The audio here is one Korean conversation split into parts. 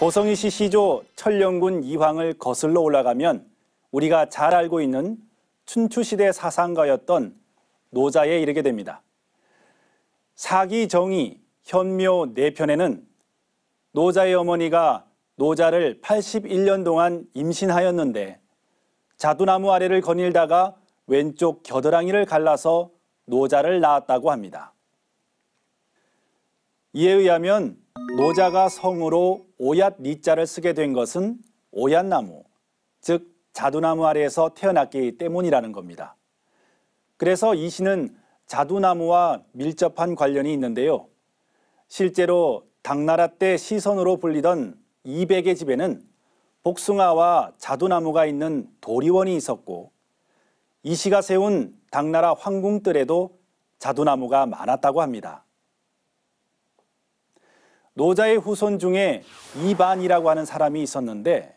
고성이시 시조 철령군 이황을 거슬러 올라가면 우리가 잘 알고 있는 춘추시대 사상가였던 노자에 이르게 됩니다. 사기정의 현묘 내편에는 네 노자의 어머니가 노자를 81년 동안 임신하였는데 자두나무 아래를 거닐다가 왼쪽 겨드랑이를 갈라서 노자를 낳았다고 합니다. 이에 의하면 노자가 성으로 오얏 리자를 쓰게 된 것은 오얏나무, 즉 자두나무 아래에서 태어났기 때문이라는 겁니다. 그래서 이 시는 자두나무와 밀접한 관련이 있는데요. 실제로 당나라 때 시선으로 불리던 이백의 집에는 복숭아와 자두나무가 있는 도리원이 있었고 이 시가 세운 당나라 황궁뜰에도 자두나무가 많았다고 합니다. 노자의 후손 중에 이반이라고 하는 사람이 있었는데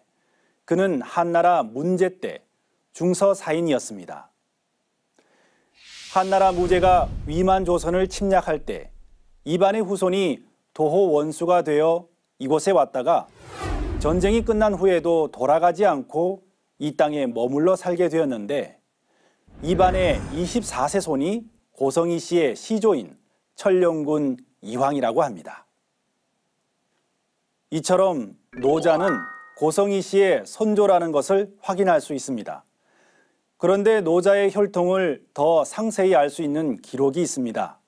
그는 한나라 문제 때 중서사인이었습니다. 한나라 무제가 위만 조선을 침략할 때 이반의 후손이 도호 원수가 되어 이곳에 왔다가 전쟁이 끝난 후에도 돌아가지 않고 이 땅에 머물러 살게 되었는데 이반의 24세 손이 고성이 씨의 시조인 천령군 이황이라고 합니다. 이처럼 노자는 고성희 씨의 선조라는 것을 확인할 수 있습니다. 그런데 노자의 혈통을 더 상세히 알 수 있는 기록이 있습니다.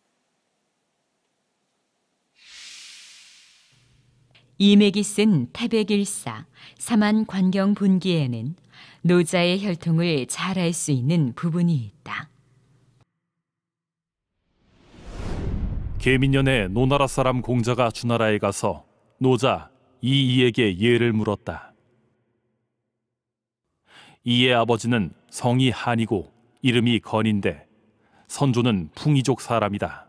이맥이 쓴 태백일사 사만 관경 분기에는 노자의 혈통을 잘 알 수 있는 부분이 있다. 계민년에 노나라 사람 공자가 주나라에 가서 노자 이 이에게 예를 물었다. 이의 아버지는 성이 한이고 이름이 건인데 선조는 풍이족 사람이다.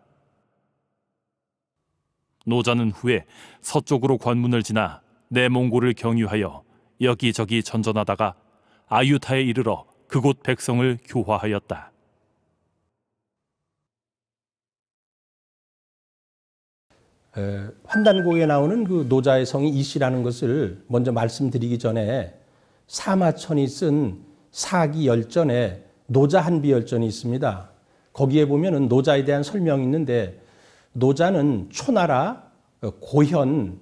노자는 후에 서쪽으로 관문을 지나 내몽고를 경유하여 여기저기 전전하다가 아유타에 이르러 그곳 백성을 교화하였다. 환단곡에 나오는 그 노자의 성이 이씨라는 것을 먼저 말씀드리기 전에 사마천이 쓴 사기 열전에 노자 한비 열전이 있습니다. 거기에 보면은 노자에 대한 설명이 있는데 노자는 초나라 어, 고현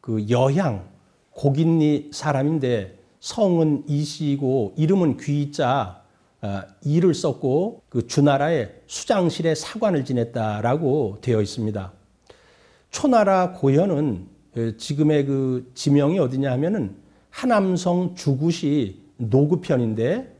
그 여향 고긴리 사람인데 성은 이씨이고 이름은 귀자 아, 이를 썼고 그 주나라의 수장실에 사관을 지냈다라고 되어 있습니다. 초나라 고현은 예, 지금의 그 지명이 어디냐 하면은 하남성 주구시 노구편인데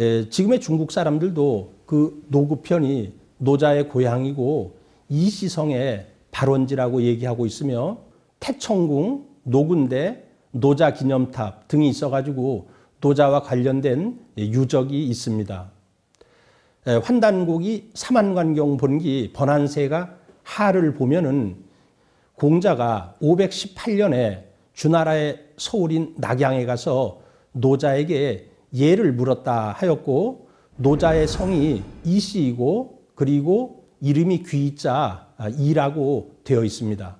예, 지금의 중국 사람들도 그 노구편이 노자의 고향이고 이시성의 발원지라고 얘기하고 있으며 태청궁, 노군대, 노자 기념탑 등이 있어가지고 노자와 관련된 유적이 있습니다. 예, 환단곡이 사만관경 본기 번안세가 하를 보면은 공자가 518년에 주나라의 서울인 낙양에 가서 노자에게 예를 물었다 하였고 노자의 성이 이씨이고 그리고 이름이 귀자 이라고 되어 있습니다.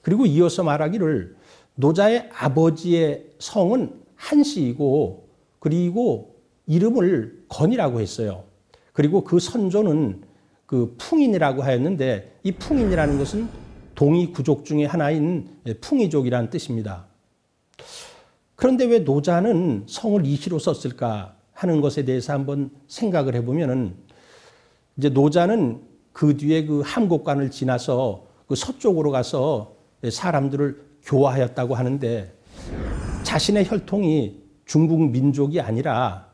그리고 이어서 말하기를 노자의 아버지의 성은 한씨이고 그리고 이름을 건이라고 했어요. 그리고 그 선조는 그 풍인이라고 하였는데 이 풍인이라는 것은 동이 구족 중의 하나인 풍이족이라는 뜻입니다. 그런데 왜 노자는 성을 이시로 썼을까 하는 것에 대해서 한번 생각을 해보면은 이제 노자는 그 뒤에 그 함곡관을 지나서 그 서쪽으로 가서 사람들을 교화하였다고 하는데 자신의 혈통이 중국 민족이 아니라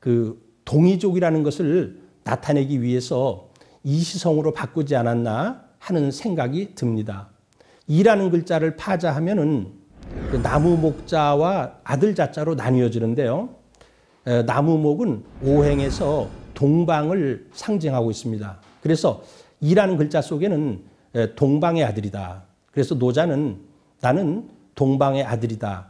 그 동이족이라는 것을 나타내기 위해서 이시성으로 바꾸지 않았나 하는 생각이 듭니다. 이라는 글자를 파자하면은 그 나무 목자와 아들 자자로 나뉘어지는데요. 나무 목은 오행에서 동방을 상징하고 있습니다. 그래서 이라는 글자 속에는 동방의 아들이다. 그래서 노자는 나는 동방의 아들이다.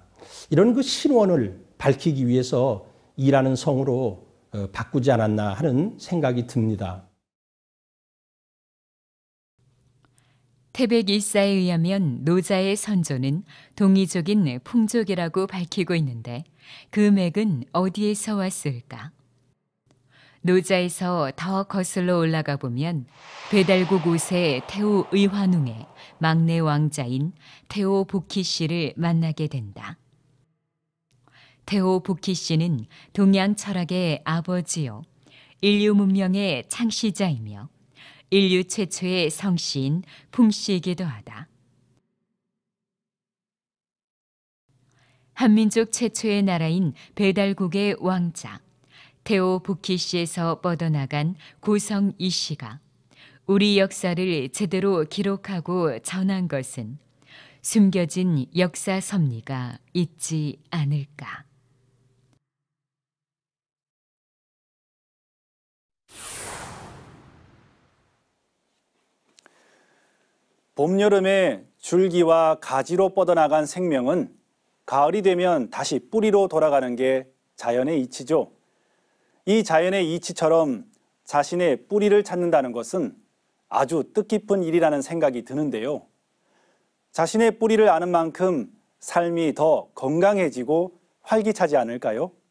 이런 그 신원을 밝히기 위해서 이라는 성으로 어, 바꾸지 않았나 하는 생각이 듭니다. 태백 일사에 의하면 노자의 선조는 동의적인 풍족이라고 밝히고 있는데 그 맥은 어디에서 왔을까? 노자에서 더 거슬러 올라가 보면 배달국 옷의 태호 의환웅의 막내 왕자인 태호 복희 씨를 만나게 된다. 태호 복희 씨는 동양 철학의 아버지요. 인류 문명의 창시자이며 인류 최초의 성씨인붕씨이기도 하다. 한민족 최초의 나라인 배달국의 왕자 테오 부키시에서 뻗어나간 고성 이씨가 우리 역사를 제대로 기록하고 전한 것은 숨겨진 역사 섭리가 있지 않을까. 봄, 여름에 줄기와 가지로 뻗어나간 생명은 가을이 되면 다시 뿌리로 돌아가는 게 자연의 이치죠. 이 자연의 이치처럼 자신의 뿌리를 찾는다는 것은 아주 뜻깊은 일이라는 생각이 드는데요. 자신의 뿌리를 아는 만큼 삶이 더 건강해지고 활기차지 않을까요?